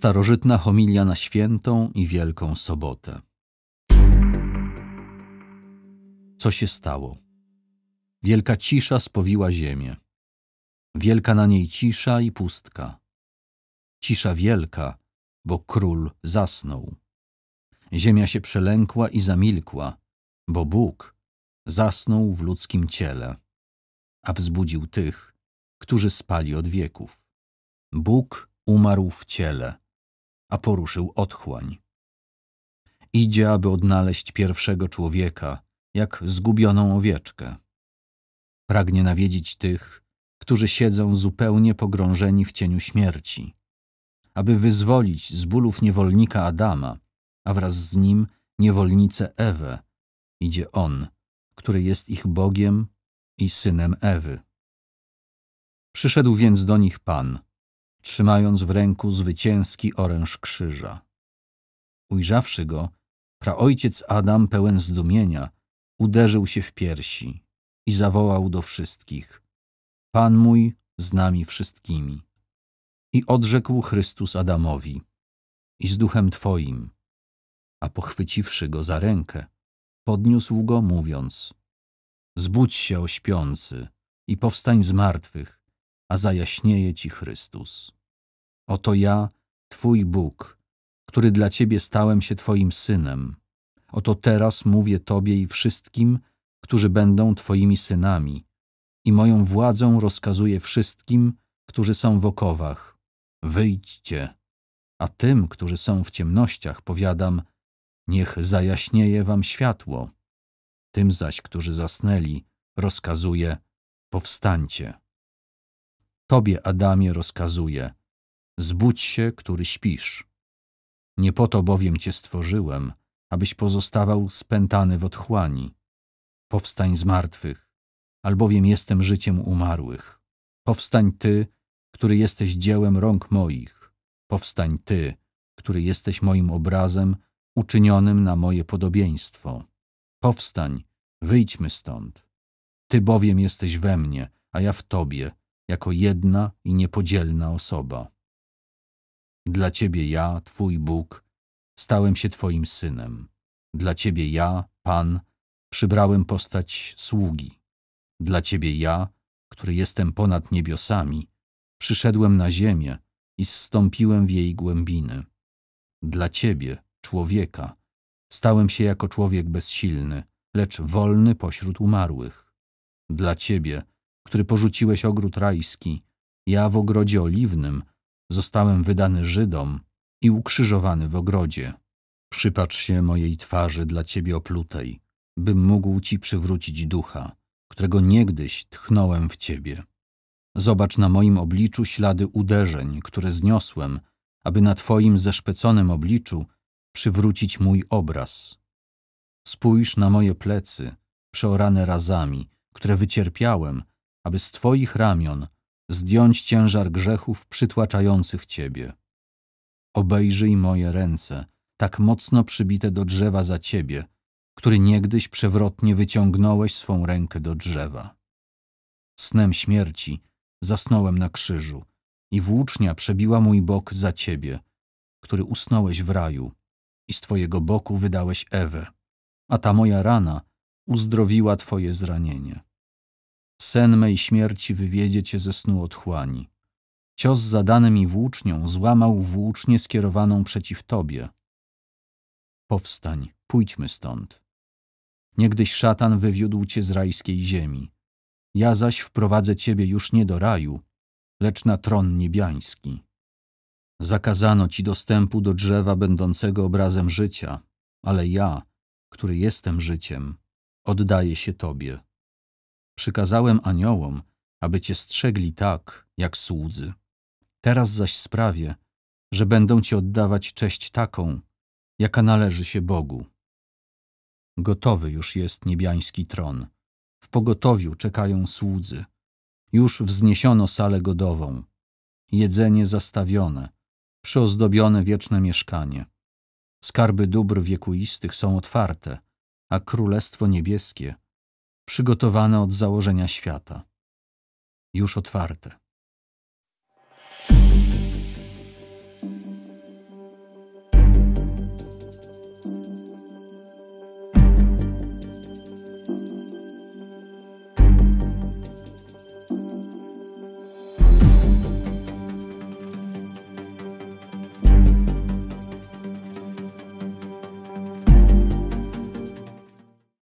Starożytna homilia na świętą i wielką sobotę. Co się stało? Wielka cisza spowiła ziemię. Wielka na niej cisza i pustka. Cisza wielka, bo król zasnął. Ziemia się przelękła i zamilkła, bo Bóg zasnął w ludzkim ciele, a wzbudził tych, którzy spali od wieków. Bóg umarł w ciele, a poruszył otchłań. Idzie, aby odnaleźć pierwszego człowieka, jak zgubioną owieczkę. Pragnie nawiedzić tych, którzy siedzą zupełnie pogrążeni w cieniu śmierci, aby wyzwolić z bólów niewolnika Adama, a wraz z nim niewolnicę Ewę. Idzie on, który jest ich Bogiem i synem Ewy. Przyszedł więc do nich Pan – trzymając w ręku zwycięski oręż krzyża. Ujrzawszy go, praojciec Adam, pełen zdumienia, uderzył się w piersi i zawołał do wszystkich: Pan mój z nami wszystkimi. I odrzekł Chrystus Adamowi: I z duchem Twoim. A pochwyciwszy go za rękę, podniósł go, mówiąc: Zbudź się, ośpiący, i powstań z martwych, a zajaśnieje ci Chrystus. Oto ja, Twój Bóg, który dla Ciebie stałem się Twoim synem. Oto teraz mówię Tobie i wszystkim, którzy będą Twoimi synami, i moją władzą rozkazuję wszystkim, którzy są w okowach: Wyjdźcie. A tym, którzy są w ciemnościach, powiadam: Niech zajaśnieje Wam światło. Tym zaś, którzy zasnęli, rozkazuję: Powstańcie. Tobie, Adamie, rozkazuję: Zbudź się, który śpisz. Nie po to bowiem cię stworzyłem, abyś pozostawał spętany w otchłani. Powstań z martwych, albowiem jestem życiem umarłych. Powstań ty, który jesteś dziełem rąk moich. Powstań ty, który jesteś moim obrazem, uczynionym na moje podobieństwo. Powstań, wyjdźmy stąd. Ty bowiem jesteś we mnie, a ja w tobie, jako jedna i niepodzielna osoba. Dla Ciebie ja, Twój Bóg, stałem się Twoim synem. Dla Ciebie ja, Pan, przybrałem postać sługi. Dla Ciebie ja, który jestem ponad niebiosami, przyszedłem na ziemię i zstąpiłem w jej głębiny. Dla Ciebie, człowieka, stałem się jako człowiek bezsilny, lecz wolny pośród umarłych. Dla Ciebie, który porzuciłeś ogród rajski, ja w ogrodzie oliwnym Zostałem wydany Żydom i ukrzyżowany w ogrodzie. Przypatrz się mojej twarzy dla ciebie oplutej, bym mógł ci przywrócić ducha, którego niegdyś tchnąłem w ciebie. Zobacz na moim obliczu ślady uderzeń, które zniosłem, aby na twoim zeszpeconym obliczu przywrócić mój obraz. Spójrz na moje plecy, przeorane razami, które wycierpiałem, aby z twoich ramion zdjąć ciężar grzechów przytłaczających Ciebie. Obejrzyj moje ręce, tak mocno przybite do drzewa za Ciebie, który niegdyś przewrotnie wyciągnąłeś swą rękę do drzewa. Snem śmierci zasnąłem na krzyżu i włócznia przebiła mój bok za Ciebie, który usnąłeś w raju i z Twojego boku wydałeś Ewę, a ta moja rana uzdrowiła Twoje zranienie sen mej śmierci wywiedzie cię ze snu otchłani. Cios zadany mi włócznią złamał włócznię skierowaną przeciw tobie. Powstań, pójdźmy stąd. Niegdyś szatan wywiódł cię z rajskiej ziemi. Ja zaś wprowadzę ciebie już nie do raju, lecz na tron niebiański. Zakazano ci dostępu do drzewa będącego obrazem życia, ale ja, który jestem życiem, oddaję się tobie. Przykazałem aniołom, aby cię strzegli tak, jak słudzy. Teraz zaś sprawię, że będą ci oddawać cześć taką, jaka należy się Bogu. Gotowy już jest niebiański tron. W pogotowiu czekają słudzy. Już wzniesiono salę godową. Jedzenie zastawione, przyozdobione wieczne mieszkanie. Skarby dóbr wiekuistych są otwarte, a królestwo niebieskie – przygotowane od założenia świata, już otwarte.